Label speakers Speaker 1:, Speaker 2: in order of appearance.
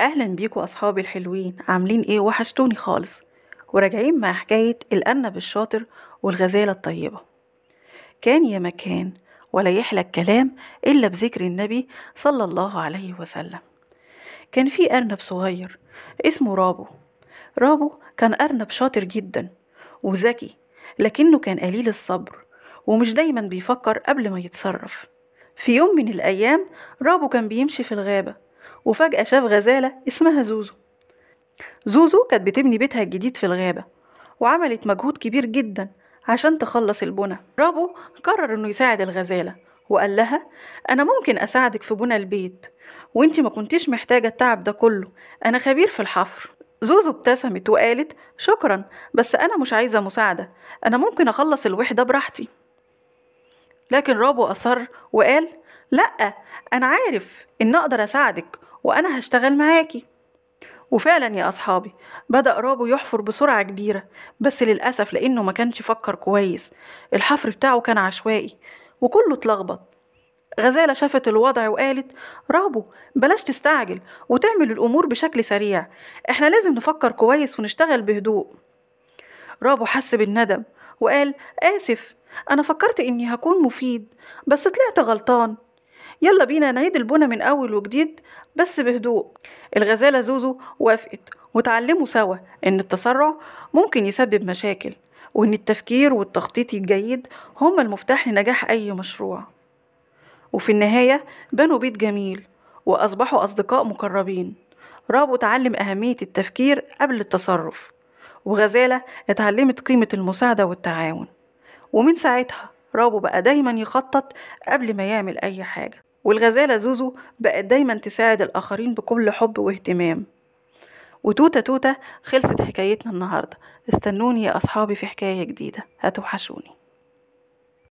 Speaker 1: اهلا بيكوا اصحابي الحلوين عاملين ايه وحشتوني خالص وراجعين مع حكايه الارنب الشاطر والغزاله الطيبه كان يا مكان ولا يحلى الكلام الا بذكر النبي صلى الله عليه وسلم كان في ارنب صغير اسمه رابو رابو كان ارنب شاطر جدا وذكي لكنه كان قليل الصبر ومش دايما بيفكر قبل ما يتصرف في يوم من الايام رابو كان بيمشي في الغابه وفجأة شاف غزالة اسمها زوزو زوزو كانت بتبني بيتها الجديد في الغابة وعملت مجهود كبير جدا عشان تخلص البنى رابو قرر انه يساعد الغزالة وقال لها انا ممكن اساعدك في بنى البيت وانت ما كنتيش محتاجة التعب ده كله انا خبير في الحفر زوزو ابتسمت وقالت شكرا بس انا مش عايزة مساعدة انا ممكن اخلص الوحدة براحتي لكن رابو اصر وقال لا انا عارف ان اقدر اساعدك وانا هشتغل معاكي وفعلا يا اصحابي بدا رابو يحفر بسرعه كبيره بس للاسف لانه ما كانش فكر كويس الحفر بتاعه كان عشوائي وكله اتلخبط غزالة شافت الوضع وقالت رابو بلاش تستعجل وتعمل الأمور بشكل سريع احنا لازم نفكر كويس ونشتغل بهدوء رابو حس بالندم وقال آسف أنا فكرت إني هكون مفيد بس طلعت غلطان يلا بينا نعيد البنى من أول وجديد بس بهدوء الغزالة زوزو وافقت وتعلموا سوا إن التسرع ممكن يسبب مشاكل وإن التفكير والتخطيط الجيد هما المفتاح لنجاح أي مشروع وفي النهاية بنوا بيت جميل وأصبحوا أصدقاء مقربين رابو اتعلم أهمية التفكير قبل التصرف وغزالة اتعلمت قيمة المساعدة والتعاون ومن ساعتها رابو بقى دايما يخطط قبل ما يعمل أي حاجة والغزالة زوزو بقت دايما تساعد الآخرين بكل حب واهتمام وتوتة توتة خلصت حكايتنا النهاردة استنوني يا أصحابي في حكاية جديدة هتوحشوني